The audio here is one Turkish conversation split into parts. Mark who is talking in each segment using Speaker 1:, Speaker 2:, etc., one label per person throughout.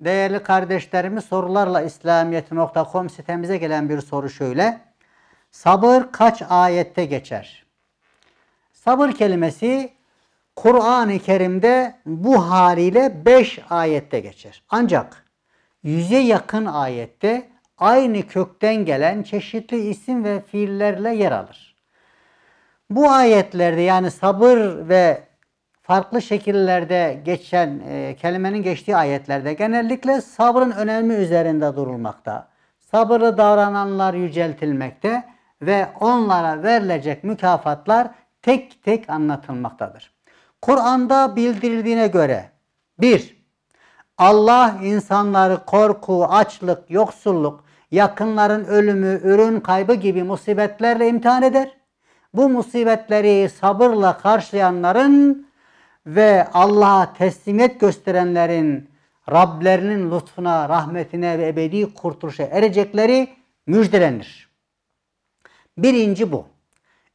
Speaker 1: değerli kardeşlerimiz sorularla İslamiyet.com sitemize gelen bir soru şöyle. Sabır kaç ayette geçer? Sabır kelimesi Kur'an-ı Kerim'de bu haliyle 5 ayette geçer. Ancak yüze yakın ayette aynı kökten gelen çeşitli isim ve fiillerle yer alır. Bu ayetlerde yani sabır ve farklı şekillerde geçen, e, kelimenin geçtiği ayetlerde genellikle sabrın önemi üzerinde durulmakta. Sabırlı davrananlar yüceltilmekte ve onlara verilecek mükafatlar tek tek anlatılmaktadır. Kur'an'da bildirildiğine göre 1. Allah insanları korku, açlık, yoksulluk, yakınların ölümü, ürün kaybı gibi musibetlerle imtihan eder. Bu musibetleri sabırla karşılayanların ve Allah'a teslimiyet gösterenlerin Rablerinin lütfuna, rahmetine ve ebedi kurtuluşa erecekleri müjdelenir. Birinci bu.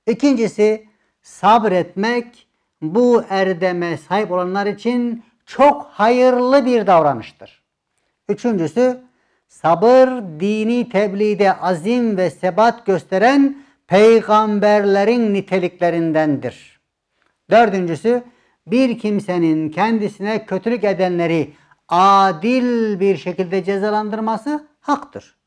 Speaker 1: İkincisi sabretmek bu erdeme sahip olanlar için çok hayırlı bir davranıştır. Üçüncüsü sabır dini tebliğde azim ve sebat gösteren peygamberlerin niteliklerindendir. Dördüncüsü bir kimsenin kendisine kötülük edenleri adil bir şekilde cezalandırması haktır.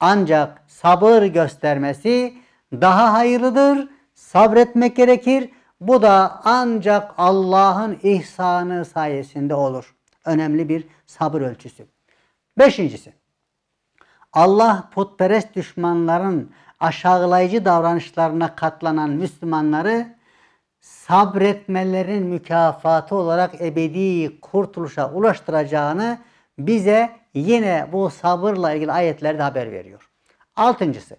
Speaker 1: Ancak sabır göstermesi daha hayırlıdır. Sabretmek gerekir. Bu da ancak Allah'ın ihsanı sayesinde olur. Önemli bir sabır ölçüsü. Beşincisi, Allah putperest düşmanların aşağılayıcı davranışlarına katlanan Müslümanları sabretmelerin mükafatı olarak ebedi kurtuluşa ulaştıracağını bize yine bu sabırla ilgili ayetlerde haber veriyor. Altıncısı,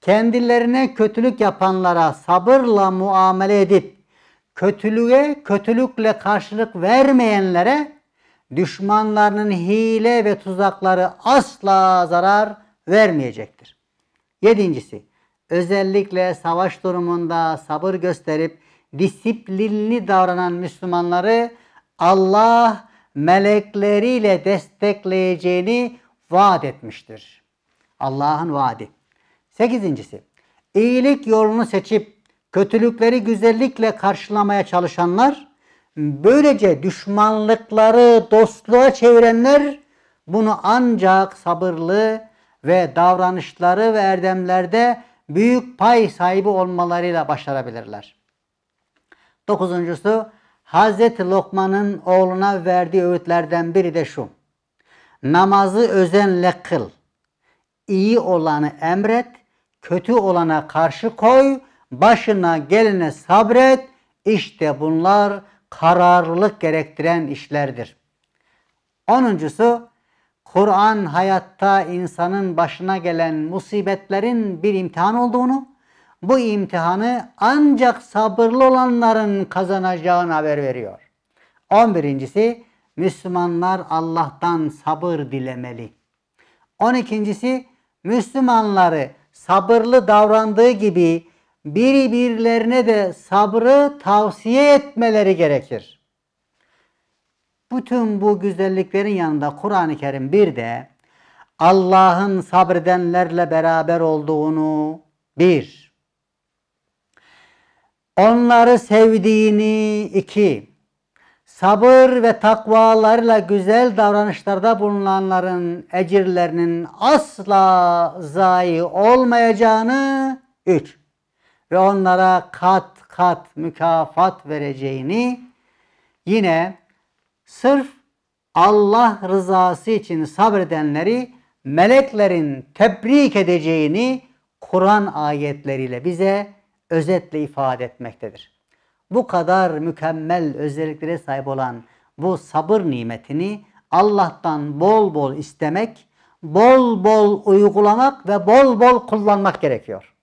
Speaker 1: kendilerine kötülük yapanlara sabırla muamele edip kötülüğe kötülükle karşılık vermeyenlere düşmanlarının hile ve tuzakları asla zarar vermeyecektir. Yedincisi, özellikle savaş durumunda sabır gösterip disiplinli davranan Müslümanları Allah melekleriyle destekleyeceğini vaat etmiştir. Allah'ın vaadi. Sekizincisi, iyilik yolunu seçip kötülükleri güzellikle karşılamaya çalışanlar, böylece düşmanlıkları dostluğa çevirenler bunu ancak sabırlı ve davranışları ve erdemlerde büyük pay sahibi olmalarıyla başarabilirler. Dokuzuncusu Hazreti Lokman'ın oğluna verdiği öğütlerden biri de şu. Namazı özenle kıl. İyi olanı emret, kötü olana karşı koy, başına gelene sabret. İşte bunlar kararlılık gerektiren işlerdir. Onuncusu, Kur'an hayatta insanın başına gelen musibetlerin bir imtihan olduğunu, bu imtihanı ancak sabırlı olanların kazanacağını haber veriyor. On birincisi Müslümanlar Allah'tan sabır dilemeli. On ikincisi Müslümanları sabırlı davrandığı gibi birbirlerine de sabrı tavsiye etmeleri gerekir. Bütün bu güzelliklerin yanında Kur'an-ı Kerim bir de Allah'ın sabredenlerle beraber olduğunu bir, Onları sevdiğini iki, sabır ve takvalarıyla güzel davranışlarda bulunanların ecirlerinin asla zayi olmayacağını üç ve onlara kat kat mükafat vereceğini yine sırf Allah rızası için sabredenleri meleklerin tebrik edeceğini Kur'an ayetleriyle bize özetle ifade etmektedir. Bu kadar mükemmel özelliklere sahip olan bu sabır nimetini Allah'tan bol bol istemek, bol bol uygulamak ve bol bol kullanmak gerekiyor.